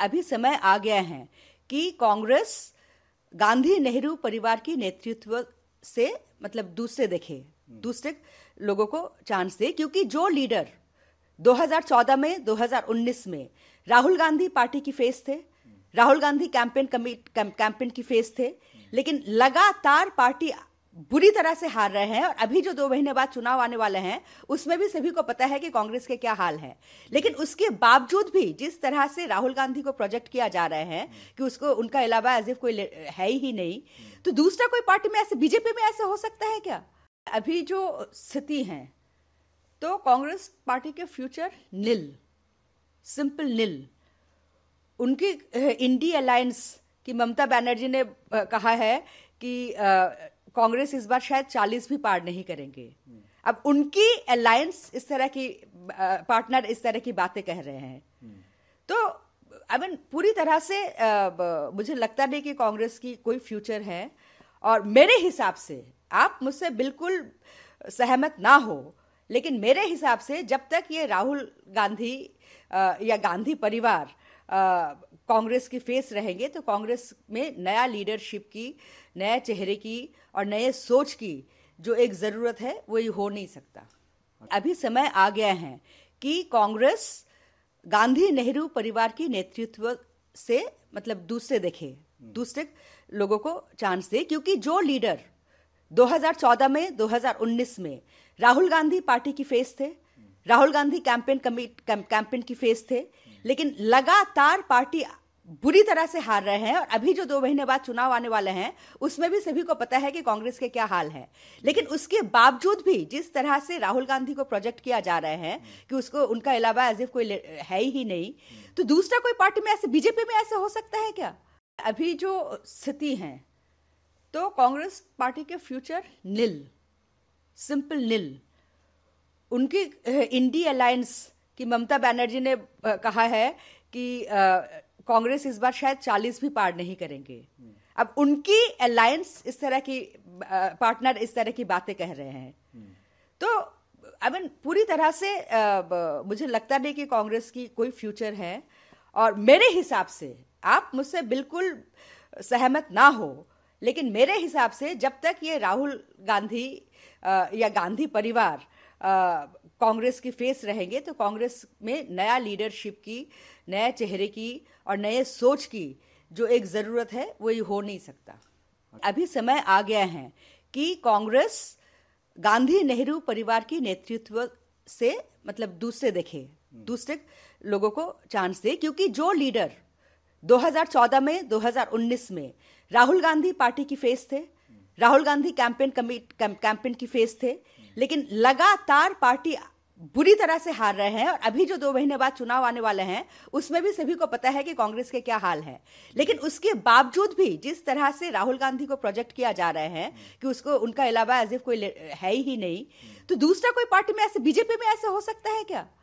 अभी समय आ गया है कि कांग्रेस गांधी नेहरू परिवार की नेतृत्व से मतलब दूसरे देखे हम्म। दूसरे लोगों को चांस दे क्योंकि जो लीडर 2014 में 2019 में राहुल गांधी पार्टी की फेस थे हम्म। राहुल गांधी कैंपेन कमी कैंपेन की फेस थे हम्म। लेकिन लगातार पार्टी बुरी तरह से हार रहे हैं और अभी जो दो महीने बाद चुनाव आने वाले हैं उसमें भी सभी को पता है कि कांग्रेस के क्या हाल है लेकिन उसके बावजूद भी जिस तरह से राहुल गांधी को प्रोजेक्ट किया जा रहा है कि उसको उनका अलावा एज इफ कोई है ही नहीं तो दूसरा कोई पार्टी में ऐसे बीजेपी में ऐसे हो सकता है क्या अभी जो स्थिति है तो कांग्रेस पार्टी के फ्यूचर नील सिंपल नील उनकी इंडी अलायंस की ममता बनर्जी ने कहा है कि कांग्रेस इस बार शायद 40 भी पार नहीं करेंगे अब उनकी अलायंस इस तरह की पार्टनर इस तरह की बातें कह रहे हैं तो आई I मीन mean, पूरी तरह से आ, मुझे लगता नहीं कि कांग्रेस की कोई फ्यूचर है और मेरे हिसाब से आप मुझसे बिल्कुल सहमत ना हो लेकिन मेरे हिसाब से जब तक ये राहुल गांधी आ, या गांधी परिवार आ, कांग्रेस की फेस रहेंगे तो कांग्रेस में नया लीडरशिप की नए चेहरे की और नए सोच की जो एक ज़रूरत है वो ये हो नहीं सकता अभी समय आ गया है कि कांग्रेस गांधी नेहरू परिवार की नेतृत्व से मतलब दूसरे देखे हम्म। दूसरे लोगों को चांस दे क्योंकि जो लीडर 2014 में 2019 में राहुल गांधी पार्टी की फेस थे हम्म। Rahul Gandhi campaign commit campaign की फेस थे हम्म। लेकिन लगातार पार्टी बुरी तरह से हार रहे हैं और अभी जो दो महीने बाद चुनाव आने वाले हैं उसमें भी सभी को पता है कि कांग्रेस के क्या हाल है लेकिन उसके बावजूद भी जिस तरह से राहुल गांधी को प्रोजेक्ट किया जा रहा है कि उसको उनका अलावा एज इफ कोई है ही नहीं तो दूसरा कोई पार्टी में ऐसे बीजेपी में ऐसे हो सकता है क्या अभी जो स्थिति है तो कांग्रेस पार्टी के फ्यूचर नील सिंपल नील उनकी इंडी अलायंस की ममता बनर्जी ने कहा है कि कांग्रेस इस बार शायद 40 भी पार नहीं करेंगे अब उनकी अलायंस इस तरह की पार्टनर इस तरह की बातें कह रहे हैं तो आई I मीन mean, पूरी तरह से आ, मुझे लगता नहीं कि कांग्रेस की कोई फ्यूचर है और मेरे हिसाब से आप मुझसे बिल्कुल सहमत ना हो लेकिन मेरे हिसाब से जब तक ये राहुल गांधी आ, या गांधी परिवार आ, कांग्रेस की फेस रहेंगे तो कांग्रेस में नया लीडरशिप की नए चेहरे की और नए सोच की जो एक ज़रूरत है वो ये हो नहीं सकता अभी समय आ गया है कि कांग्रेस गांधी नेहरू परिवार की नेतृत्व से मतलब दूसरे देखे हम्म। दूसरे लोगों को चांस दे क्योंकि जो लीडर 2014 में 2019 में राहुल गांधी पार्टी की फेस थे हम्म। राहुल गांधी कैंपेन कैंपेन की फेस थे लेकिन लगातार पार्टी बुरी तरह से हार रहे हैं और अभी जो दो महीने बाद चुनाव आने वाले हैं उसमें भी सभी को पता है कि कांग्रेस के क्या हाल है लेकिन उसके बावजूद भी जिस तरह से राहुल गांधी को प्रोजेक्ट किया जा रहा है कि उसको उनका अलावा एज इफ कोई है ही नहीं तो दूसरा कोई पार्टी में ऐसे बीजेपी में ऐसे हो सकता है क्या